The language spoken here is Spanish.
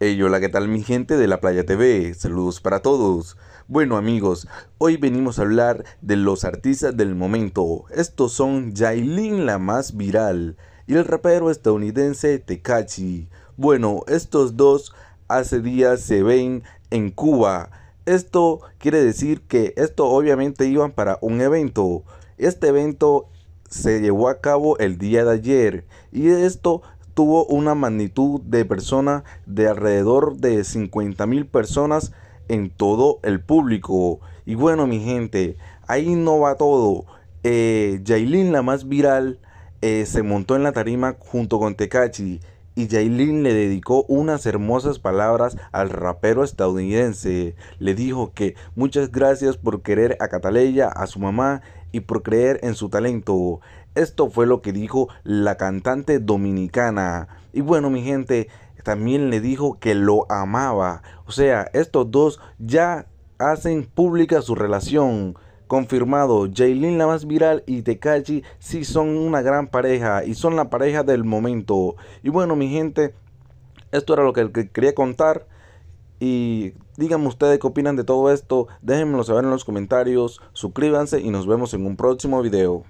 Hey hola, ¿qué tal mi gente de la Playa TV? Saludos para todos. Bueno amigos, hoy venimos a hablar de los artistas del momento. Estos son Jailin la más viral y el rapero estadounidense Tekachi. Bueno, estos dos hace días se ven en Cuba. Esto quiere decir que esto obviamente iban para un evento. Este evento se llevó a cabo el día de ayer y esto tuvo una magnitud de personas de alrededor de 50 mil personas en todo el público. Y bueno, mi gente, ahí no va todo. Eh, la más viral, eh, se montó en la tarima junto con Tekachi. y Jailin le dedicó unas hermosas palabras al rapero estadounidense. Le dijo que muchas gracias por querer a Cataleya, a su mamá y por creer en su talento. Esto fue lo que dijo la cantante dominicana. Y bueno, mi gente, también le dijo que lo amaba. O sea, estos dos ya hacen pública su relación. Confirmado, Jaylin la más viral y Tekachi sí son una gran pareja y son la pareja del momento. Y bueno, mi gente, esto era lo que quería contar. Y díganme ustedes qué opinan de todo esto. Déjenmelo saber en los comentarios. Suscríbanse y nos vemos en un próximo video.